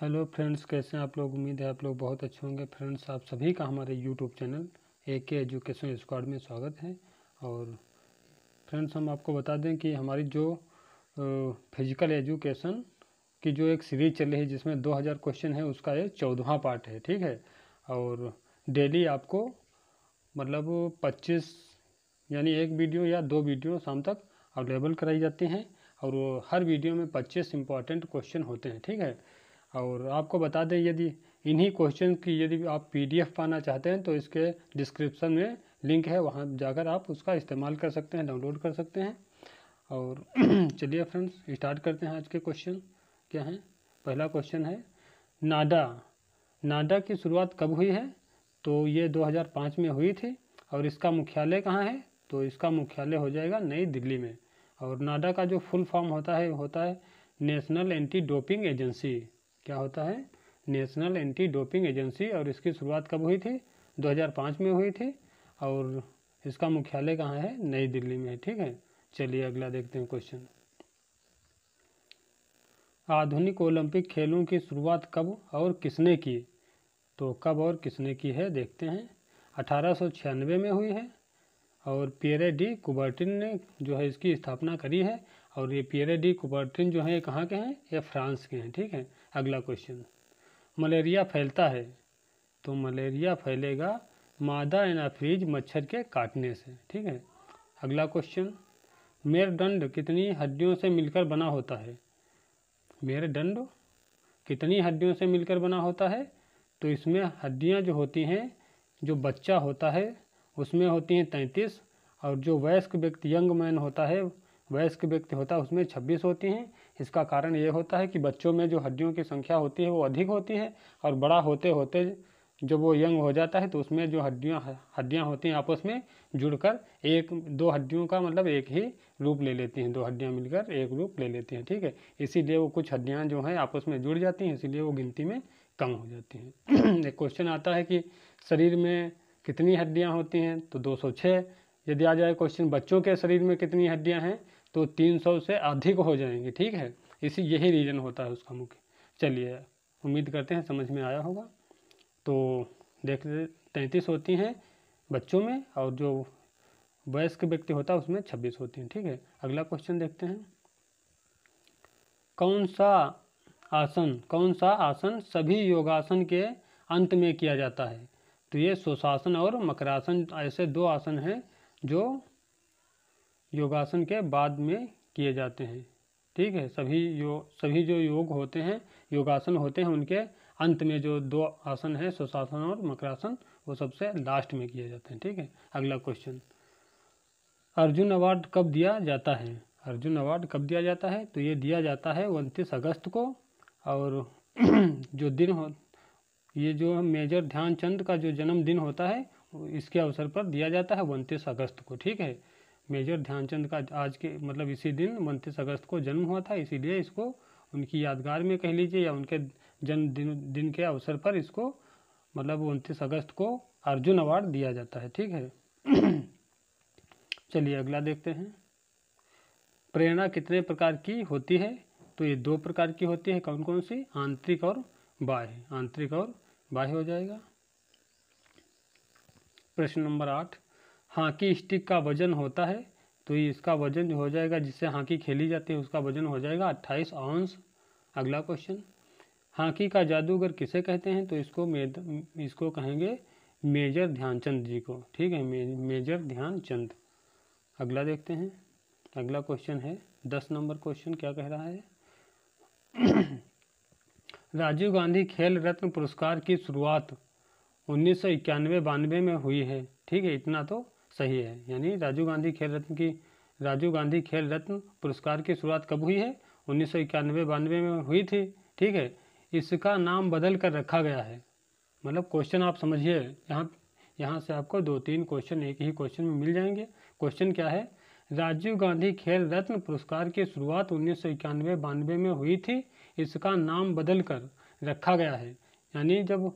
hello friends कैसे हैं आप लोग उम्मीद है आप लोग बहुत अच्छे होंगे फ्रेंड्स आप सभी का हमारे यूट्यूब चैनल ए के एजुकेशन स्क्वाड में स्वागत है और फ्रेंड्स हम आपको बता दें कि हमारी जो फिजिकल एजुकेशन की जो एक सीरीज चल रही है जिसमें 2000 क्वेश्चन है उसका ये चौदवा पार्ट है ठीक है और डेली आपको मतलब पच्चीस यानी एक वीडियो या दो वीडियो शाम तक अवेलेबल कराई जाती हैं और हर वीडियो में पच्चीस इम्पॉर्टेंट क्वेश्चन होते हैं ठीक है और आपको बता दें यदि इन्हीं क्वेश्चन की यदि आप पीडीएफ पाना चाहते हैं तो इसके डिस्क्रिप्शन में लिंक है वहाँ जाकर आप उसका इस्तेमाल कर सकते हैं डाउनलोड कर सकते हैं और चलिए फ्रेंड्स स्टार्ट करते हैं आज के क्वेश्चन क्या हैं पहला क्वेश्चन है नाडा नाडा की शुरुआत कब हुई है तो ये 2005 में हुई थी और इसका मुख्यालय कहाँ है तो इसका मुख्यालय हो जाएगा नई दिल्ली में और नाडा का जो फुल फॉर्म होता है होता है नेशनल एंटी डोपिंग एजेंसी क्या होता है नेशनल एंटी डोपिंग एजेंसी और इसकी शुरुआत कब हुई थी 2005 में हुई थी और इसका मुख्यालय कहाँ है नई दिल्ली में ठीक है चलिए अगला देखते हैं क्वेश्चन आधुनिक ओलंपिक खेलों की शुरुआत कब और किसने की तो कब और किसने की है देखते हैं अठारह में हुई है और पियरे डी कुबर्टिन ने जो है इसकी स्थापना करी है और ये पियरे डी कुबर्टिन जो है कहाँ के हैं ये फ्रांस के हैं ठीक है अगला क्वेश्चन मलेरिया फैलता है तो मलेरिया फैलेगा मादा एनाफ्रीज मच्छर के काटने से ठीक है अगला क्वेश्चन मेरुदंड कितनी हड्डियों से मिलकर बना होता है मेरुदंड कितनी हड्डियों से मिलकर बना होता है तो इसमें हड्डियां जो होती हैं जो बच्चा होता है उसमें होती हैं तैंतीस और जो वयस्क व्यक्ति यंग मैन होता है वयस्क व्यक्ति होता है उसमें छब्बीस होती हैं इसका कारण ये होता है कि बच्चों में जो हड्डियों की संख्या होती है वो अधिक होती है और बड़ा होते होते जब वो यंग हो जाता है तो उसमें जो हड्डियाँ हड्डियाँ होती हैं आपस में जुड़कर एक दो हड्डियों का मतलब एक ही रूप ले लेती हैं दो हड्डियाँ मिलकर एक रूप ले लेती हैं ठीक है इसीलिए वो कुछ हड्डियाँ जो हैं आपस में जुड़ जाती हैं इसीलिए वो गिनती में कम हो जाती हैं एक क्वेश्चन आता है कि शरीर में कितनी हड्डियाँ होती हैं तो दो यदि आ जाए क्वेश्चन बच्चों के शरीर में कितनी हड्डियाँ हैं तो तीन सौ से अधिक हो जाएंगे ठीक है इसी यही रीज़न होता है उसका मुख्य चलिए उम्मीद करते हैं समझ में आया होगा तो देख तैंतीस होती हैं बच्चों में और जो वयस्क व्यक्ति होता है उसमें छब्बीस होती हैं ठीक है अगला क्वेश्चन देखते हैं कौन सा आसन कौन सा आसन सभी योगासन के अंत में किया जाता है तो ये सुशासन और मकरासन ऐसे दो आसन हैं जो योगासन के बाद में किए जाते हैं ठीक है सभी यो सभी जो योग होते हैं योगासन होते हैं उनके अंत में जो दो आसन है सुशासन और मकरासन वो सबसे लास्ट में किए जाते हैं ठीक है अगला क्वेश्चन अर्जुन अवार्ड कब दिया जाता है अर्जुन अवार्ड कब दिया जाता है तो ये दिया जाता है उनतीस अगस्त को और जो दिन हो ये जो मेजर ध्यानचंद का जो जन्मदिन होता है इसके अवसर पर दिया जाता है उनतीस अगस्त को ठीक है मेजर ध्यानचंद का आज के मतलब इसी दिन उनतीस अगस्त को जन्म हुआ था इसीलिए इसको उनकी यादगार में कह लीजिए या उनके जन्मदिन दिन के अवसर पर इसको मतलब उनतीस अगस्त को अर्जुन अवार्ड दिया जाता है ठीक है चलिए अगला देखते हैं प्रेरणा कितने प्रकार की होती है तो ये दो प्रकार की होती है कौन कौन सी आंतरिक और बाह्य आंतरिक और बाह्य हो जाएगा प्रश्न नंबर आठ हाकी स्टिक का वज़न होता है तो इसका वज़न जो हो जाएगा जिससे हॉकी खेली जाती है उसका वज़न हो जाएगा अट्ठाईस आउंस अगला क्वेश्चन हॉकी का जादूगर किसे कहते हैं तो इसको मेद, इसको कहेंगे मेजर ध्यानचंद जी को ठीक है मे, मेजर ध्यानचंद अगला देखते हैं अगला क्वेश्चन है दस नंबर क्वेश्चन क्या कह रहा है राजीव गांधी खेल रत्न पुरस्कार की शुरुआत उन्नीस सौ इक्यानवे बानवे में हुई है ठीक है इतना तो सही है यानी राजीव गांधी खेल रत्न की राजीव गांधी खेल रत्न पुरस्कार की शुरुआत कब हुई है उन्नीस सौ इक्यानवे बानवे में हुई थी ठीक है इसका नाम बदल कर रखा गया है मतलब क्वेश्चन आप समझिए यहाँ यहाँ से आपको दो तीन क्वेश्चन एक ही क्वेश्चन में मिल जाएंगे क्वेश्चन क्या है राजीव गांधी खेल रत्न पुरस्कार की शुरुआत उन्नीस सौ इक्यानवे बानवे में हुई थी इसका नाम बदल कर रखा गया है यानी जब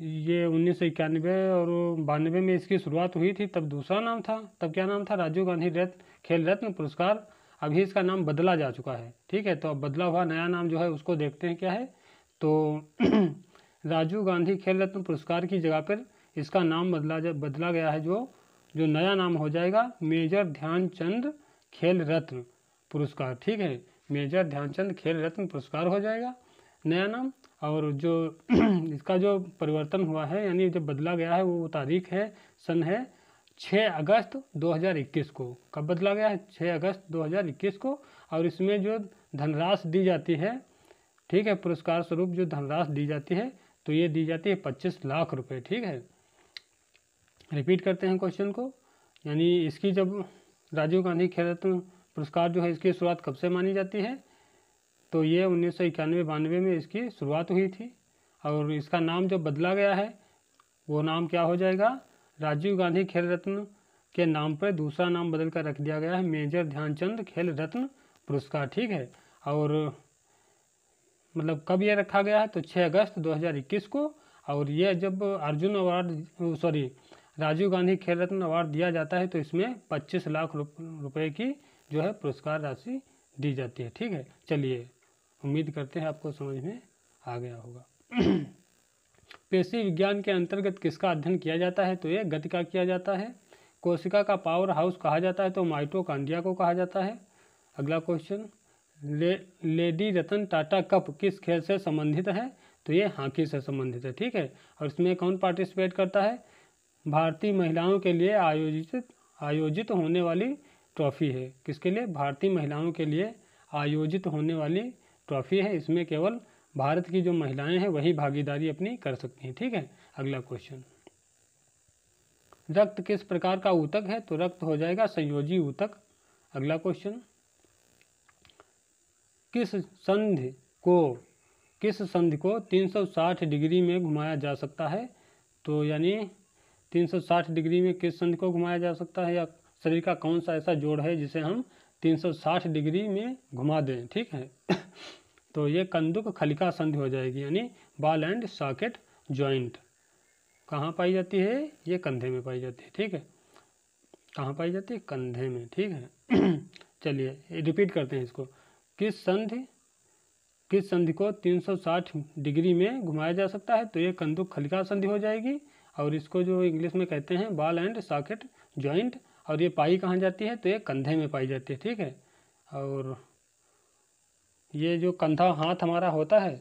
ये उन्नीस सौ इक्यानवे और बानवे में इसकी शुरुआत हुई थी तब दूसरा नाम था तब क्या नाम था राजीव गांधी रत्न खेल रत्न पुरस्कार अभी इसका नाम बदला जा चुका है ठीक है तो अब बदला हुआ नया नाम जो है उसको देखते हैं क्या है तो राजीव गांधी खेल रत्न पुरस्कार की जगह पर इसका नाम बदला जा बदला गया है जो जो नया नाम हो जाएगा मेजर ध्यानचंद खेल रत्न पुरस्कार ठीक है मेजर ध्यानचंद खेल रत्न पुरस्कार हो जाएगा नया नाम और जो इसका जो परिवर्तन हुआ है यानी जब बदला गया है वो तारीख है सन है 6 अगस्त 2021 को कब बदला गया है 6 अगस्त 2021 को और इसमें जो धनराशि दी जाती है ठीक है पुरस्कार स्वरूप जो धनराशि दी जाती है तो ये दी जाती है पच्चीस लाख रुपए ठीक है रिपीट करते हैं क्वेश्चन को यानी इसकी जब राजीव गांधी खेल रत्न पुरस्कार जो है इसकी शुरुआत कब से मानी जाती है तो ये उन्नीस सौ इक्यानवे बानवे में इसकी शुरुआत हुई थी और इसका नाम जो बदला गया है वो नाम क्या हो जाएगा राजीव गांधी खेल रत्न के नाम पर दूसरा नाम बदल कर रख दिया गया है मेजर ध्यानचंद खेल रत्न पुरस्कार ठीक है और मतलब कब ये रखा गया है तो 6 अगस्त 2021 को और ये जब Arjun award sorry Rajiv Gandhi Khel Ratna award दिया जाता है तो इसमें 25 लाख रुपए की जो है पुरस्कार राशि दी जाती है ठीक है चलिए उम्मीद करते हैं आपको समझ में आ गया होगा पेशी विज्ञान के अंतर्गत किसका अध्ययन किया जाता है तो ये गति का किया जाता है कोशिका का पावर हाउस कहा जाता है तो माइटोकांडिया को कहा जाता है अगला क्वेश्चन ले लेडी रतन टाटा कप किस खेल से संबंधित है तो ये हॉकी से संबंधित है ठीक है और इसमें कौन पार्टिसिपेट करता है भारतीय महिलाओं के लिए आयोजित आयोजित होने वाली ट्रॉफी है किसके लिए भारतीय महिलाओं के लिए आयोजित होने वाली ट्रॉफी है इसमें केवल भारत की जो महिलाएं हैं वही भागीदारी अपनी कर सकती हैं ठीक है अगला क्वेश्चन रक्त किस प्रकार का ऊतक है तो रक्त हो जाएगा संयोजी ऊतक अगला क्वेश्चन किस संधि को किस संधि को 360 डिग्री में घुमाया जा सकता है तो यानी 360 डिग्री में किस संधि को घुमाया जा सकता है या शरीर का कौन सा ऐसा जोड़ है जिसे हम 360 डिग्री में घुमा दें ठीक है तो ये कंदुक खलिका संधि हो जाएगी यानी बाल एंड सॉकेट ज्वाइंट कहाँ पाई जाती है ये कंधे में पाई जाती है ठीक है कहाँ पाई जाती है कंधे में ठीक है चलिए रिपीट करते हैं इसको किस संधि किस संधि को 360 डिग्री में घुमाया जा सकता है तो ये कंदुक खलिका संधि हो जाएगी और इसको जो इंग्लिश में कहते हैं बाल एंड सॉकेट ज्वाइंट और ये पाई कहाँ जाती है तो ये कंधे में पाई जाती है ठीक है और ये जो कंधा हाथ हमारा होता है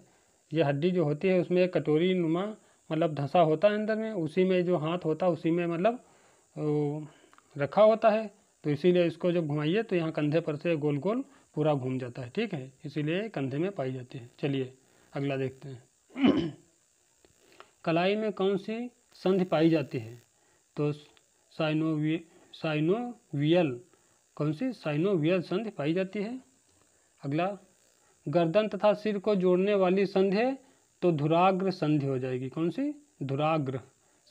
ये हड्डी जो होती है उसमें एक कटोरी नुमा मतलब धंसा होता है अंदर में उसी में जो हाथ होता है उसी में मतलब रखा होता है तो इसीलिए इसको जब घुमाइए तो यहाँ कंधे पर से गोल गोल पूरा घूम जाता है ठीक है इसीलिए कंधे में पाई जाती है चलिए अगला देखते हैं कलाई में कौन सी संधि पाई जाती है तो साइनोवी साइनोवियल कौन सी साइनोवियल संधि पाई जाती है अगला गर्दन तथा सिर को जोड़ने वाली संधि है तो धुराग्र संधि हो जाएगी कौन सी धुराग्र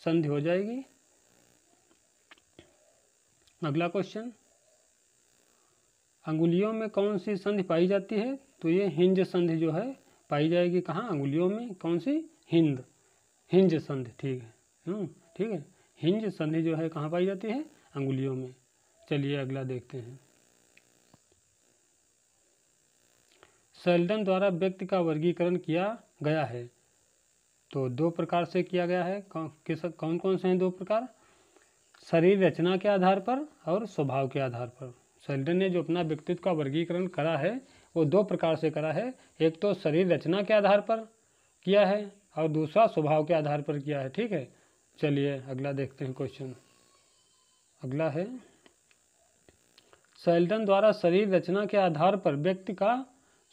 संधि हो जाएगी अगला क्वेश्चन अंगुलियों में कौन सी संधि पाई जाती है तो ये हिंज संधि जो है पाई जाएगी कहाँ अंगुलियों में कौन सी हिंद हिंज संधि ठीक है हम्म, ठीक है हिंज संधि जो है कहाँ पाई जाती है अंगुलियों में चलिए अगला देखते हैं सेल्डन द्वारा व्यक्ति का वर्गीकरण किया गया है तो दो प्रकार से किया गया है कौन किस कौन कौन से हैं दो प्रकार शरीर रचना के आधार पर और स्वभाव के आधार पर सेल्डन ने जो अपना व्यक्तित्व का वर्गीकरण करा है वो दो प्रकार से करा है एक तो शरीर रचना के आधार पर किया है और दूसरा स्वभाव के आधार पर किया है ठीक है चलिए अगला देखते हैं क्वेश्चन अगला है सेल्डन द्वारा शरीर रचना के आधार पर व्यक्ति का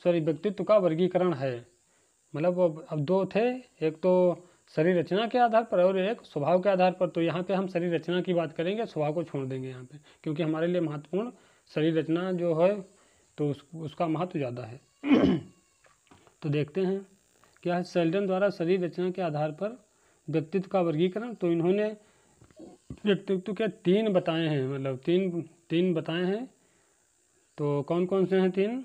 सॉरी व्यक्तित्व का वर्गीकरण है मतलब अब दो थे एक तो शरीर रचना के आधार पर और एक स्वभाव के आधार पर तो यहाँ पे हम शरीर रचना की बात करेंगे स्वभाव को छोड़ देंगे यहाँ पे क्योंकि हमारे लिए महत्वपूर्ण शरीर रचना जो है तो उस, उसका महत्व ज़्यादा है तो देखते हैं क्या है सेल्डन द्वारा शरीर रचना के आधार पर व्यक्तित्व का वर्गीकरण तो इन्होंने व्यक्तित्व तो क्या तीन बताए हैं मतलब तीन तीन बताए हैं तो कौन कौन से हैं तीन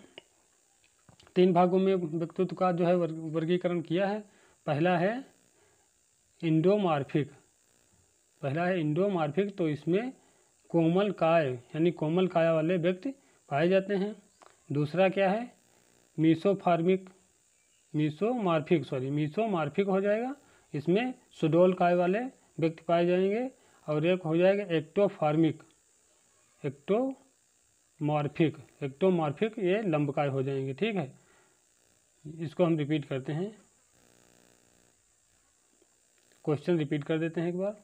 तीन भागों में व्यक्तित्व का जो है वर्गीकरण किया है पहला है इंडोमार्फिक पहला है इंडोमार्फिक तो इसमें कोमल काय यानी कोमल काया वाले व्यक्ति पाए जाते हैं दूसरा क्या है मीसोफार्मिक मीसोमार्फिक सॉरी मीसोमार्फिक हो जाएगा इसमें सुडोल काय वाले व्यक्ति पाए जाएंगे और एक हो जाएगा एक्टोफार्मिक एक्टोमार्फिक एक्टोमार्फिक ये लंबकाय हो जाएंगे ठीक है इसको हम रिपीट करते हैं क्वेश्चन रिपीट कर देते हैं एक बार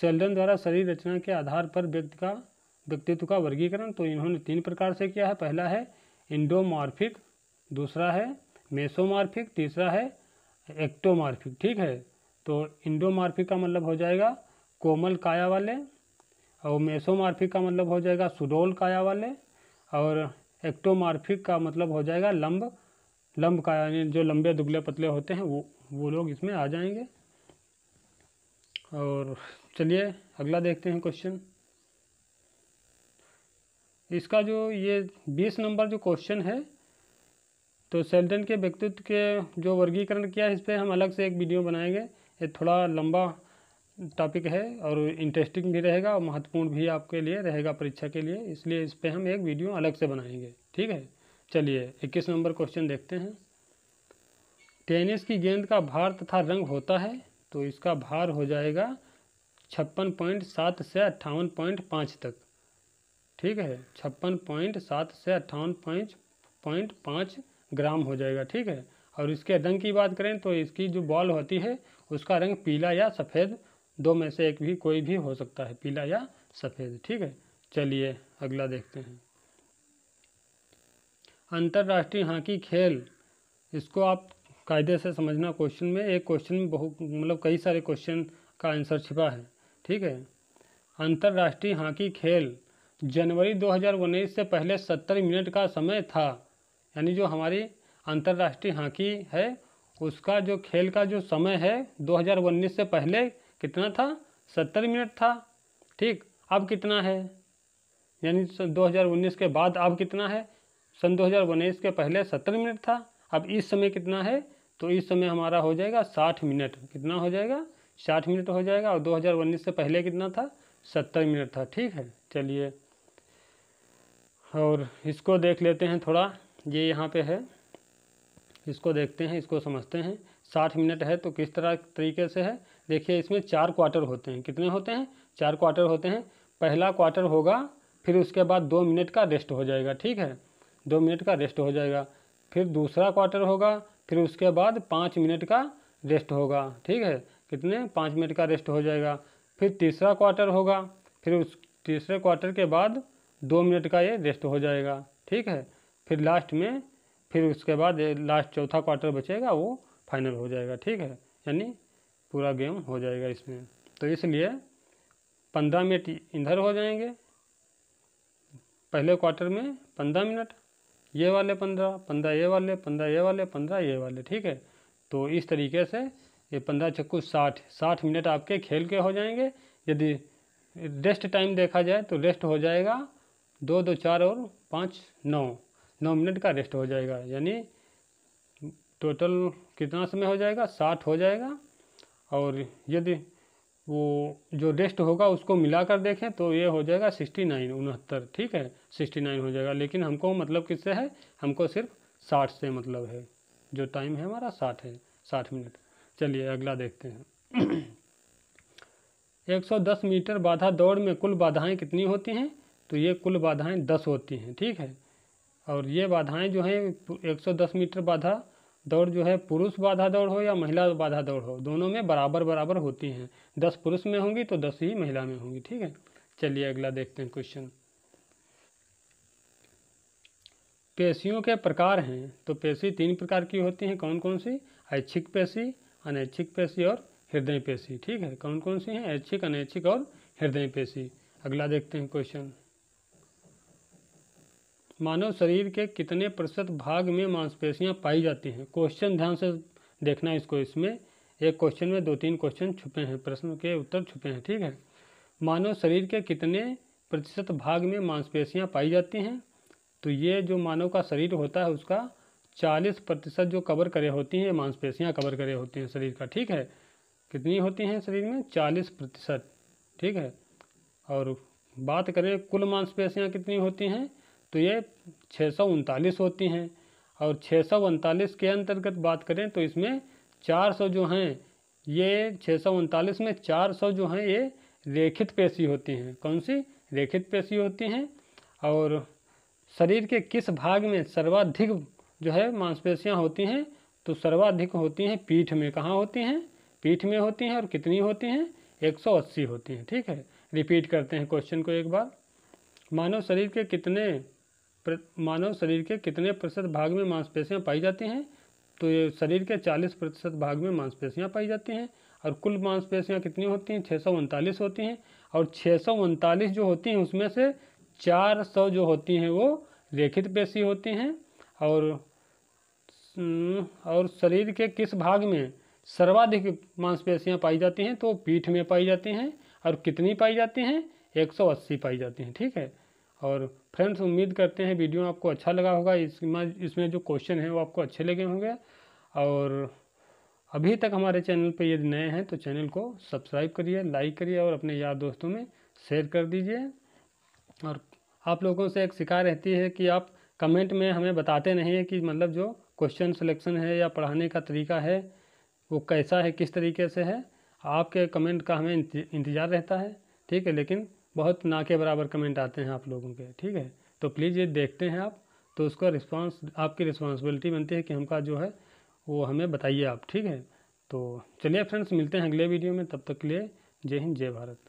सेल्डन द्वारा शरीर रचना के आधार पर व्यक्ति का व्यक्तित्व का वर्गीकरण तो इन्होंने तीन प्रकार से किया है पहला है इंडोमॉर्फिक दूसरा है मेसोमार्फिक तीसरा है एक्टोमार्फिक ठीक है तो इंडोमार्फिक का मतलब हो जाएगा कोमल काया वाले और मेसोमार्फिक का मतलब हो जाएगा सुडोल काया वाले और एक्टोमार्फिक का मतलब हो जाएगा लंब लंब काया यानी जो लंबे दुबले पतले होते हैं वो वो लोग इसमें आ जाएंगे और चलिए अगला देखते हैं क्वेश्चन इसका जो ये बीस नंबर जो क्वेश्चन है तो सेल्डन के व्यक्तित्व के जो वर्गीकरण किया है इस पर हम अलग से एक वीडियो बनाएंगे ये थोड़ा लंबा टॉपिक है और इंटरेस्टिंग भी रहेगा और महत्वपूर्ण भी आपके लिए रहेगा परीक्षा के लिए इसलिए इस पर हम एक वीडियो अलग से बनाएंगे ठीक है चलिए इक्कीस नंबर क्वेश्चन देखते हैं टेनिस की गेंद का भार तथा रंग होता है तो इसका भार हो जाएगा छप्पन पॉइंट सात से अट्ठावन पॉइंट पाँच तक ठीक है छप्पन पॉइंट सात से अट्ठावन पॉइंट पॉइंट पाँच ग्राम हो जाएगा ठीक है और इसके रंग की बात करें तो इसकी जो बॉल होती है उसका रंग पीला या सफ़ेद दो में से एक भी कोई भी हो सकता है पीला या सफ़ेद ठीक है चलिए अगला देखते हैं अंतर्राष्ट्रीय हॉकी खेल इसको आप कायदे से समझना क्वेश्चन में एक क्वेश्चन में बहुत मतलब कई सारे क्वेश्चन का आंसर छिपा है ठीक है अंतर्राष्ट्रीय हॉकी खेल जनवरी 2019 से पहले 70 मिनट का समय था यानी जो हमारी अंतर्राष्ट्रीय हॉकी है उसका जो खेल का जो समय है 2019 से पहले कितना था सत्तर मिनट था ठीक अब कितना है यानी दो हजार उन्नीस के बाद अब कितना है सन दो हज़ार उन्नीस के पहले सत्तर मिनट था अब इस समय कितना है तो इस समय हमारा हो जाएगा साठ मिनट कितना हो जाएगा साठ मिनट हो जाएगा और दो हजार उन्नीस से पहले कितना था सत्तर मिनट था ठीक है चलिए और इसको देख लेते हैं थोड़ा ये यहाँ पे है इसको देखते हैं इसको समझते हैं साठ मिनट है तो किस तरह तरीके से है देखिए इसमें चार क्वार्टर होते हैं कितने होते हैं चार क्वार्टर होते हैं पहला क्वार्टर होगा फिर उसके बाद दो मिनट का रेस्ट हो जाएगा ठीक है दो मिनट का रेस्ट हो जाएगा फिर दूसरा क्वार्टर होगा फिर उसके बाद पाँच मिनट का रेस्ट होगा ठीक है कितने पाँच मिनट का रेस्ट हो जाएगा फिर तीसरा क्वार्टर होगा फिर उस तीसरे क्वार्टर के बाद दो मिनट का ये रेस्ट हो जाएगा ठीक है फिर लास्ट में फिर उसके बाद लास्ट चौथा क्वार्टर बचेगा वो फाइनल हो जाएगा ठीक है यानी पूरा गेम हो जाएगा इसमें तो इसलिए पंद्रह मिनट इधर हो जाएंगे पहले क्वार्टर में पंद्रह मिनट ये वाले पंद्रह पंद्रह ये वाले पंद्रह ये वाले पंद्रह ये वाले ठीक है तो इस तरीके से ये पंद्रह चक्कू साठ साठ मिनट आपके खेल के हो जाएंगे यदि रेस्ट टाइम देखा जाए तो रेस्ट हो जाएगा दो दो चार और पाँच नौ नौ मिनट का रेस्ट हो जाएगा यानी टोटल कितना समय हो जाएगा साठ हो जाएगा और यदि वो जो रेस्ट होगा उसको मिला कर देखें तो ये हो जाएगा सिक्सटी नाइन उनहत्तर ठीक है सिक्सटी नाइन हो जाएगा लेकिन हमको मतलब किससे है हमको सिर्फ साठ से मतलब है जो टाइम है हमारा साठ है साठ मिनट चलिए अगला देखते हैं एक सौ दस मीटर बाधा दौड़ में कुल बाधाएं कितनी होती हैं तो ये कुल बाधाएं दस होती हैं ठीक है और ये बाधाएँ जो हैं एक मीटर बाधा दौड़ जो है पुरुष बाधा दौड़ हो या महिला बाधा दौड़ हो दोनों में बराबर बराबर होती हैं दस पुरुष में होंगी तो दस ही महिला में होंगी ठीक है चलिए अगला देखते हैं क्वेश्चन पेशियों के प्रकार हैं तो पेशी तीन प्रकार की होती हैं कौन कौन सी ऐच्छिक पेशी अनैच्छिक पेशी और हृदय पेशी ठीक है कौन कौन सी हैं ऐच्छिक अनैच्छिक और हृदय पेशी अगला देखते हैं क्वेश्चन मानव शरीर के कितने प्रतिशत भाग में मांसपेशियां पाई जाती हैं क्वेश्चन ध्यान से देखना इसको इसमें एक क्वेश्चन में दो तीन क्वेश्चन छुपे हैं प्रश्न के उत्तर छुपे हैं ठीक है मानव शरीर के कितने प्रतिशत भाग में मांसपेशियाँ पाई जाती हैं तो ये जो मानव का शरीर होता है उसका चालीस प्रतिशत जो कवर करे होती हैं मांसपेशियाँ कवर करे होती हैं शरीर का ठीक है कितनी होती हैं शरीर में चालीस प्रतिशत ठीक है और बात करें कुल मांसपेशियाँ कितनी होती हैं तो ये छः सौ उनतालीस होती हैं और छः सौ उनतालीस के अंतर्गत बात करें तो इसमें चार सौ जो हैं ये छः सौ उनतालीस में चार सौ जो हैं ये रेखित पेशी होती हैं कौन सी रेखित पेशी होती हैं और शरीर के किस भाग में सर्वाधिक जो है मांसपेशियाँ होती हैं तो सर्वाधिक होती हैं पीठ में कहाँ होती हैं पीठ में होती हैं और कितनी होती हैं 180 होती हैं ठीक है रिपीट करते हैं क्वेश्चन को एक बार मानव शरीर के कितने मानव शरीर के कितने प्रतिशत भाग में मांसपेशियाँ पाई जाती हैं तो ये शरीर के 40 प्रतिशत भाग में मांसपेशियाँ पाई जाती हैं और कुल मांसपेशियाँ कितनी होती हैं छः होती हैं और छः जो होती हैं उसमें से चार जो होती हैं वो रेखित पेशी होती हैं और हम्म, और शरीर के किस भाग में सर्वाधिक मांसपेशियाँ पाई जाती हैं तो पीठ में पाई जाती हैं और कितनी पाई जाती हैं 180 पाई जाती हैं ठीक है और फ्रेंड्स उम्मीद करते हैं वीडियो आपको अच्छा लगा होगा इसमें इसमें जो क्वेश्चन है वो आपको अच्छे लगे होंगे और अभी तक हमारे चैनल पर यदि नए हैं तो चैनल को सब्सक्राइब करिए लाइक करिए और अपने यार दोस्तों में शेयर कर दीजिए और आप लोगों से एक शिकायत रहती है कि आप कमेंट में हमें बताते नहीं हैं कि मतलब जो क्वेश्चन सिलेक्शन है या पढ़ाने का तरीका है वो कैसा है किस तरीके से है आपके कमेंट का हमें इंतज़ार रहता है ठीक है लेकिन बहुत ना के बराबर कमेंट आते हैं आप लोगों के ठीक है तो प्लीज़ ये देखते हैं आप तो उसका रिस्पांस आपकी रिस्पांसिबिलिटी बनती है कि हमका जो है वो हमें बताइए आप ठीक है तो चलिए फ्रेंड्स मिलते हैं अगले वीडियो में तब तक के लिए जय हिंद जय भारत